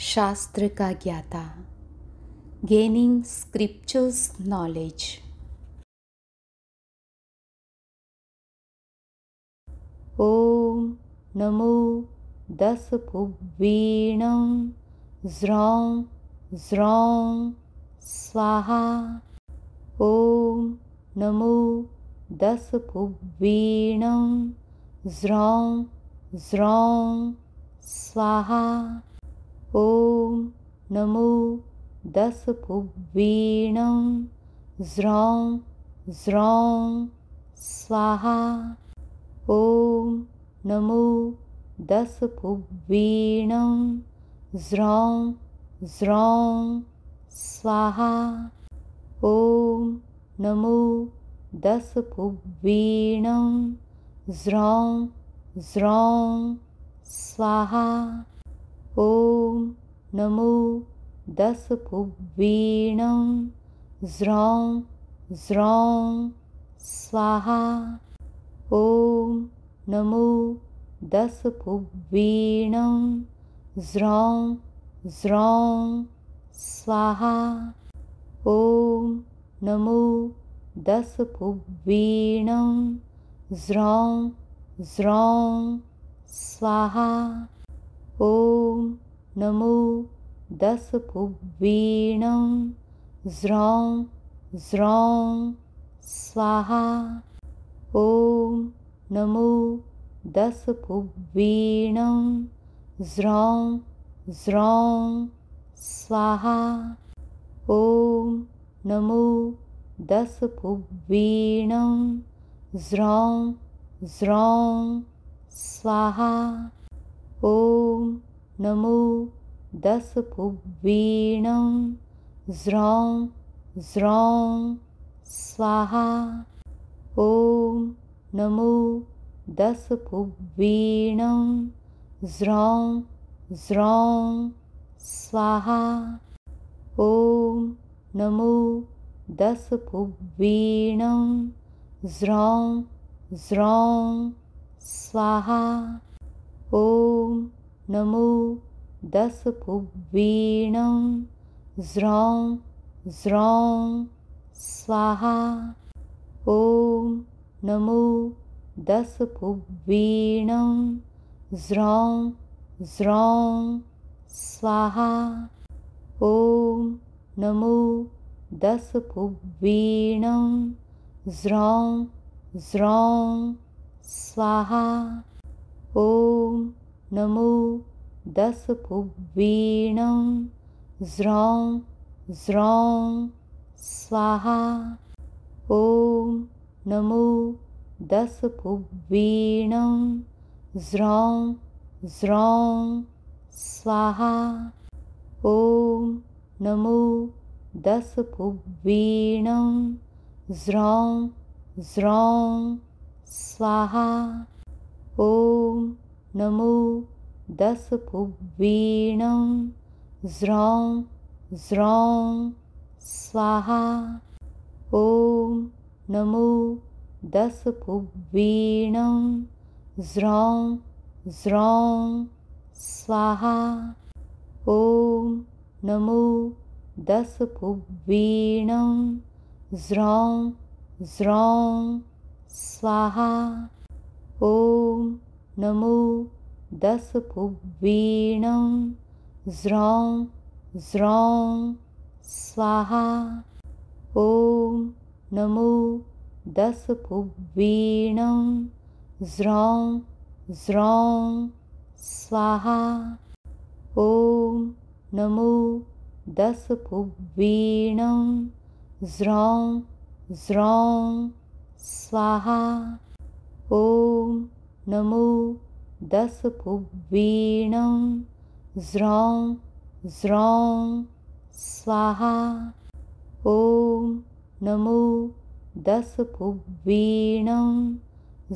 शास्त्र का ज्ञाता गेनिंग स्क्रिप्चर्स नॉलेज ॐ नमो दसपुवीणौ ज्रौं ज्रौं स्वाहा ॐ नमो दसपुवीणौ ज़्रौं ज्रौं स्वाहा ॐ नमो दसपुवीणं ज्रौं ज्रौं स्वाहा ॐ नमो दसपुवीणं ज्रौं ज्रौं स्वाहा ॐ नमो दसपुवीणं ज्रौं ज्रौं स्वाहा ॐ नमो दसपुवीणं ज्रौं ज्रौं स्वाहा ॐ नमो दसपुवीणं ज्रौं ज्रौं स्वाहा ॐ नमो दसपुवीणं ज्रौं ज्रौं स्वाहा ॐ नमो दशभुवेण झ्रौं झ्रौं स्वाहा ॐ नमो दसपुवीण झ्रौं झ्रौं स्वाहा ॐ नमो दशभुवेण झ्रौं झ्रौं स्वाहा ॐ नमो दसपुवीणं ज्रौं ज्रौं स्वाहा ॐ नमो दसपुवीणं ज्रौं ज्रौं स्वाहा ॐ नमो दसपुवीणं ज्रौं ज्रौं स्वाहा ॐ नमो दसपुवीणं ज्रौं ज्रौं स्वाहा ॐ नमो दसपुवीणं ज्रौं ज्रौं स्वाहा ॐ नमो दसपुवीणं ज्रौं ज्रौं स्वाहा ॐ नमो दसपुवीणं ज्रौं ज्रौं स्वाहा ॐ नमो दसपुवीणं ज्रौं ज्रौं स्वाहा ॐ नमो दसपुवीणं ज्रौं ज्रौं स्वाहा ॐ नमो दसपुवीणं ज्रौं ज्रौं स्वाहा ॐ नमो दसपुवीणं ज्रौं ज्रौं स्वाहा ॐ नमो दसपुवीणं ज्रौं ज्रौं स्वाहा ॐ नमो दसपुवीणं ज्रौं ज्रौं स्वाहा ॐ नमो दसपुवीणं ज्रौं ज्रौं स्वाहा ॐ नमो दसपुवीणं ज्रौं ज्रौं स्वाहा ॐ नमो दसपुवीणं ज्रौं ज्रौं स्वाहा ॐ नमो दसपुवीणं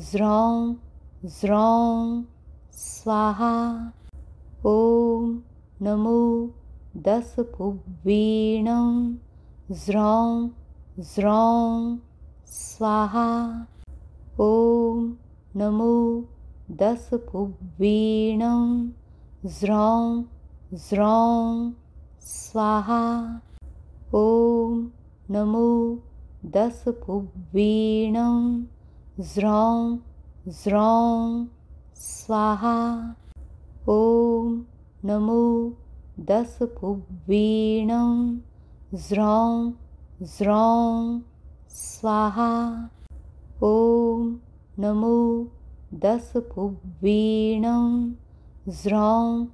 ज्रौं ज्रौं स्वाहा ॐ नमो दसपुवीणं ज्रौं ज्रौं स्वाहा ॐ नमो दसपुवीणं ज्रौं ज्रौं स्वाहा ॐ नमो दसपुवीणं ज्रौं ज्रौं स्वाहा ॐ नमो दसपुवीणं ज्रौं ज्रौं स्वाहा ॐ नमो दसपुवीणं ज्रौं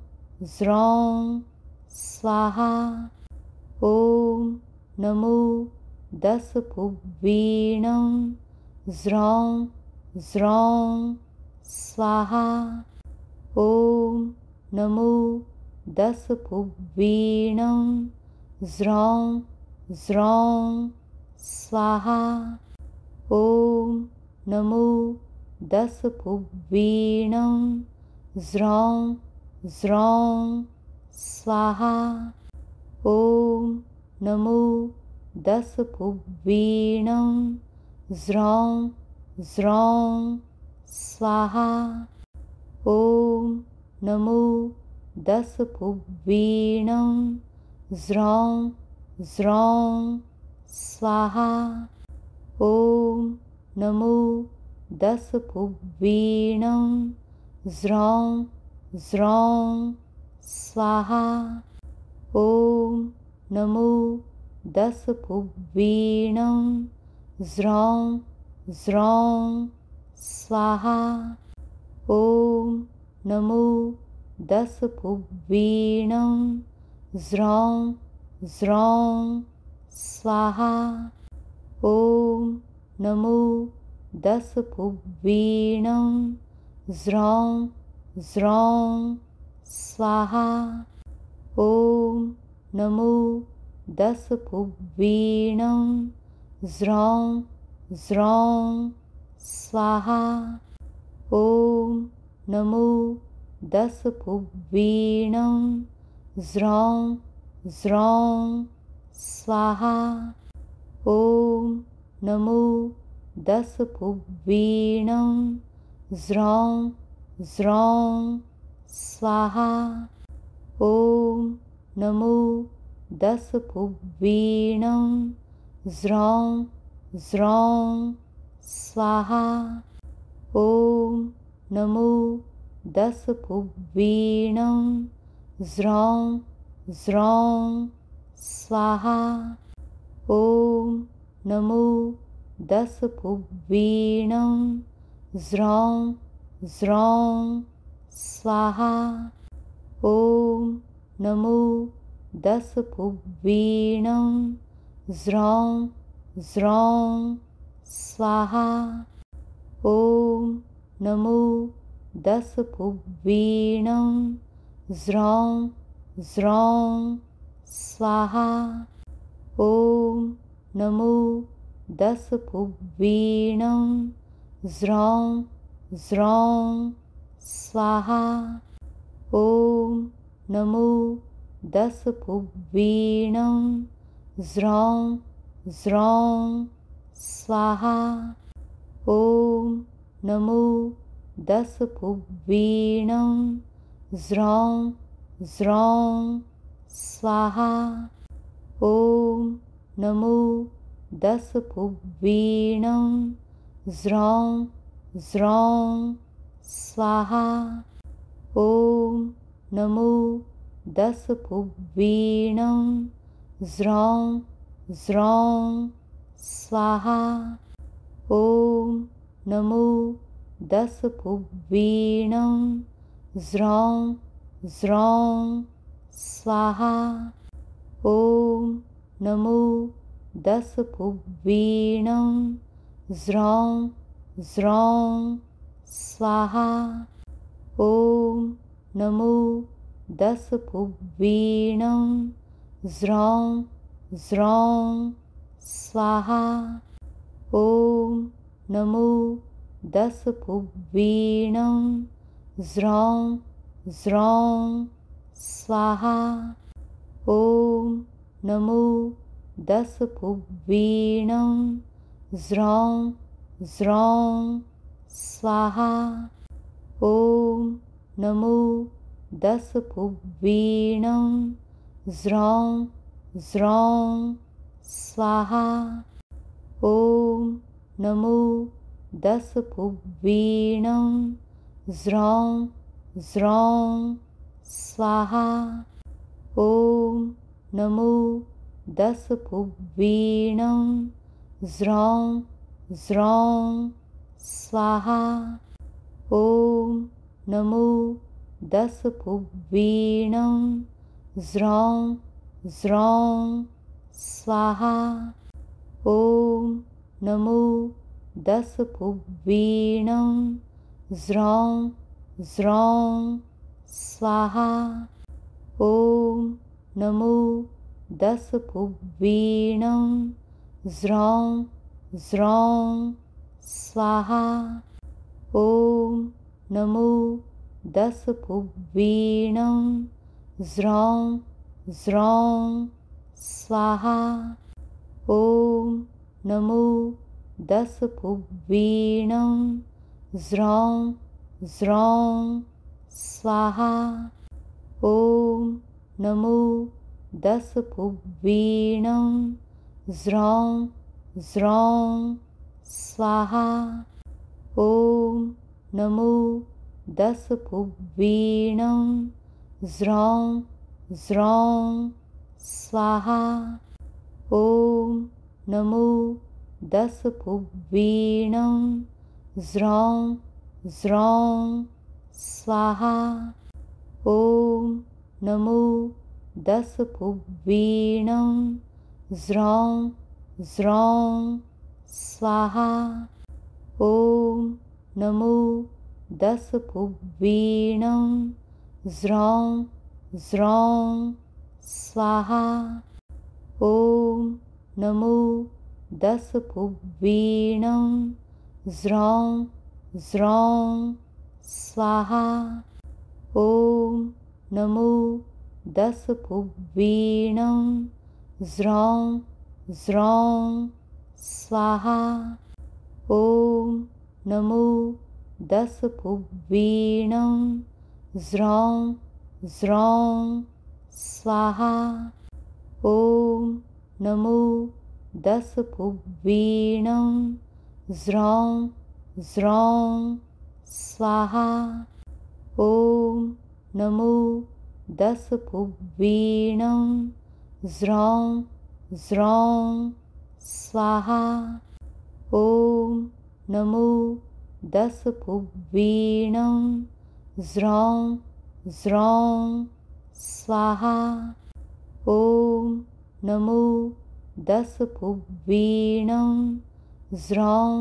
ज्रौं स्वाहा ॐ नमो दसपुवीणं ज्रौं ज्रौं स्वाहा ॐ नमो दसपुवीणं ज्रौं ज्रौं स्वाहा ॐ नमो दसपुवीणं ज्रौं ज्रौं स्वाहा ॐ नमो दसपुवीणं ज्रौं ज्रौं स्वाहा ॐ नमो दसपुवीणं ज्रौं ज्रौं स्वाहा ॐ नमो दसपुवीणं ज्रौं ज्रौं स्वाहा ॐ नमो दसपुवीणं ज्रौं ज्रौं स्वाहा ॐ नमो दसपुवीणं ज्रौं ज्रौं स्वाहा ॐ नमो दसपुवीणं ज्रौं ज्रौं स्वाहा ॐ नमो दसपुवीणं ज्रौं ज्रौं स्वाहा ॐ नमो दसपुवीणं ज्रौं ज्रौं स्वाहा ॐ नमो दसपुवीणं ज्रौं ज्रौं स्वाहा ॐ नमो दसपुवीणं ज्रौं ज्रौं स्वाहा ॐ नमो दसपुवीणं ज्रौं ज्रौं स्वाहा ॐ नमो दसपुवीणं ज्रौं ज्रौं स्वाहा ॐ नमो दसपुवीणं ज्रौं ज्रौं स्वाहा ॐ नमो दसपुवीणं ज्रौं ज्रौं स्वाहा ॐ नमो दशभुवेणं ज्रौं ज्रौं स्वाहा ॐ नमो दशभुवेणं ज्रौं ज्रौं स्वाहा ॐ नमो दशभुवेणं ज्रौं ज्रौं स्वाहा ॐ नमो दशभुवेण ज्रौं ज्रौं स्वाहा ॐ नमो दशभुवेण ज्रौं ज्रौं स्वाहा ॐ नमो दशभुवेण ज्रौं ज्रौं स्वाहा ॐ नमो दसभुवेण ज्रौं ज्रौ स्वाहा ॐ नमो दसभुवेण ज्रौ ज्रौं स्वाहा ॐ नमो दसभुवेण ज्रौं ज्रौं स्वाहा ॐ नमो दशभुवीणं ज्रौ ज्रौ स्वाहा ॐ नमो दशभुवीणं ज्रौं ज्रौ स्वाहा ॐ नमो दशभुवीणं ज्रौं ज्रौ स्वाहा ॐ नमो दशभुवेणं ज्रौं ज्रौ स्वाहा ॐ नमो दशभुवेणं ज्रौं ज्रौं स्वाहा ॐ नमो दशभुवेणं ज्रौं ज्रौ स्वाहा ॐ नमो दसभुवेण ज्रौं ज्रौं स्वाहा ॐ नमो दसभुवेण ज्रौं ज्रौं स्वाहा ॐ नमो दसभुवेण ज्रौं ज्रौं स्वाहा ॐ नमो दशभुवेण ज्रौं ज्रौं स्वाहा ॐ नमो दशभुवेण ज्रौं ज्रौं स्वाहा ॐ नमो दशभुवेण ज्रौं ज्रौं स्वाहा ॐ नमो दशभुवेणं ज्रौं ज्रौ स्वाहा ॐ नमो दशभुवेणं ज्रौ ज्रौं स्वाहा ॐ नमो दशभुवेणं ज्रौं ज्रौ स्वाहा ॐ नमो दशभुवेणं ज्रौं ज्रौं स्वाहा ॐ नमो दशभुवेणं ज्रौं ज्रौं स्वाहा ॐ नमो दशभुवेणं ज्रौं ज्रौं स्वाहा ॐ नमो दशभुवेणं ज्रौ ज्रौ स्वाहा ॐ नमो दशभुवेणं ज्रौ ज्रौं स्वाहा ॐ नमो दशभुवेणं ज्रौं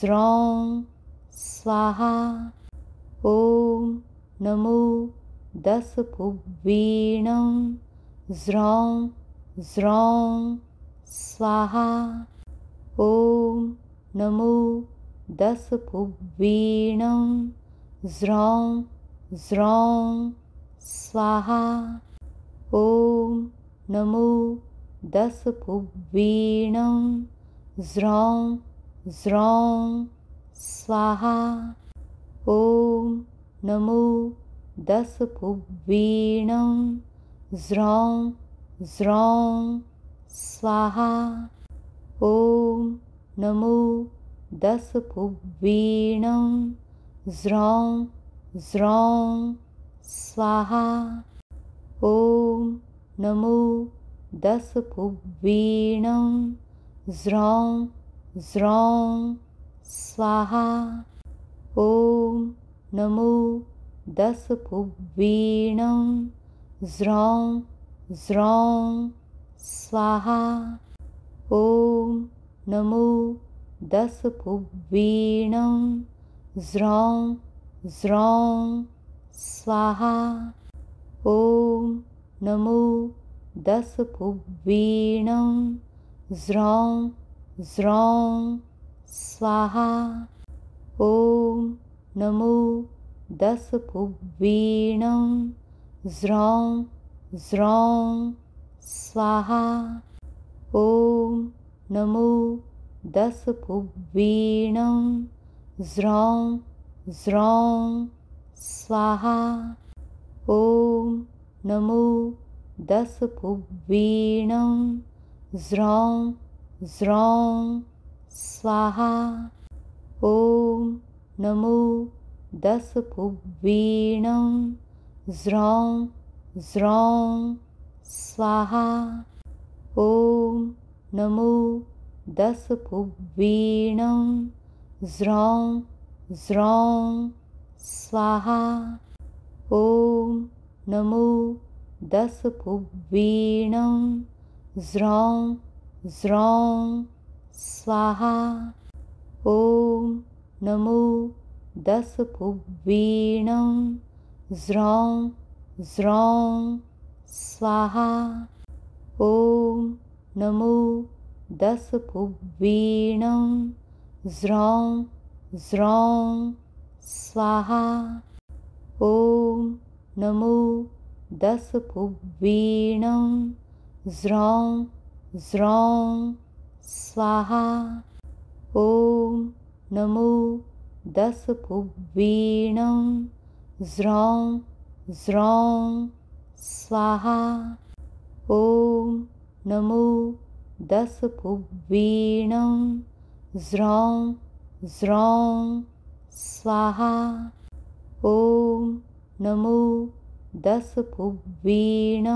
ज्रौ स्वाहा ॐ नमो दसभुवेण ज्रौं ज्रौं स्वाहा ॐ नमो दसभुवेण ज्रौं ज्रौं स्वाहा ॐ नमो दसभुवेण ज्रौं ज्रौं स्वाहा ॐ नमो दशभुवेण ज्रौं ज्रौं स्वाहा ॐ नमो दशभुवेण ज्रौं ज्रौं स्वाहा ॐ नमो दशभुवेण ज्रौं ज्रौं स्वाहा ॐ नमो दशभुवेण ज्रौं ज्रौ स्वाहा ॐ नमो दशभुवेण ज्रौ ज्रौं स्वाहा ॐ नमो दशभुवेण ज्रौं ज्रौं स्वाहा ॐ नमो दशपुब्वीणं ज्रौं ज्रौ स्वाहा ॐ नमो दशपुब्वीणं ज्रौं ज्रौं स्वाहा ॐ नमो दशपुब्वीणं ज्रौं ज्रौ स्वाहा ॐ नमो दशभुवेणं झ्रौं झ्रौं स्वाहा ॐ नमो दशभुवेणं झ्रौं झ्रौं स्वाहा ॐ नमो दशभुवेणं झ्रौं झ्रौं स्वाहा ॐ नमो दसपुवीणं ज्रौं ज्रौं स्वाहा ॐ नमो दसपुवीणं ज्रौं ज्रौं स्वाहा ॐ नमो दसपुवीणं ज्रौं ज्रौं स्वाहा ॐ नमो दशभुवेण ज्रौं ज्रौं स्वाहा ॐ नमो दशभुवेण ज्रौं ज्रौं स्वाहा ॐ नमो दशभुवेण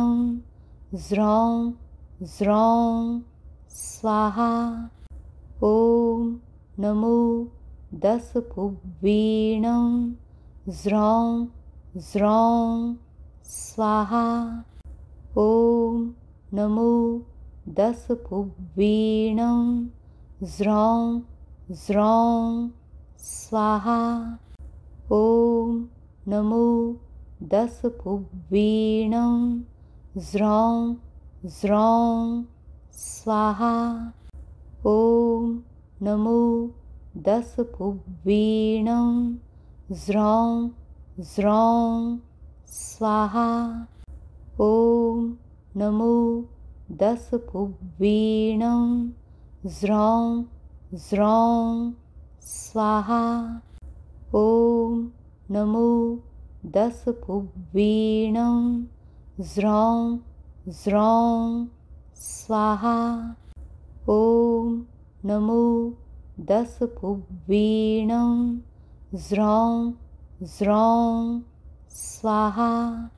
ज्रौं ज्रौं स्वाहा ॐ नमो दशभुवेण ज्रौं ज्रौ स्वाहा ॐ नमो दशभुवेण ज्रौं ज्रौं स्वाहा ॐ नमो दशभुवेण ज्रौं ज्रौं स्वाहा ॐ नमो दसपुवीणं ज्रौं ज्रौं स्वाहा ॐ नमो दसपुवीणं ज्रौं ज्रौं स्वाहा ॐ नमो दसपुवीणं ज्रौं ज्रौं स्वाहा ॐ नमो दसपुवीणं ज्रौं ज्रौं स्वाहा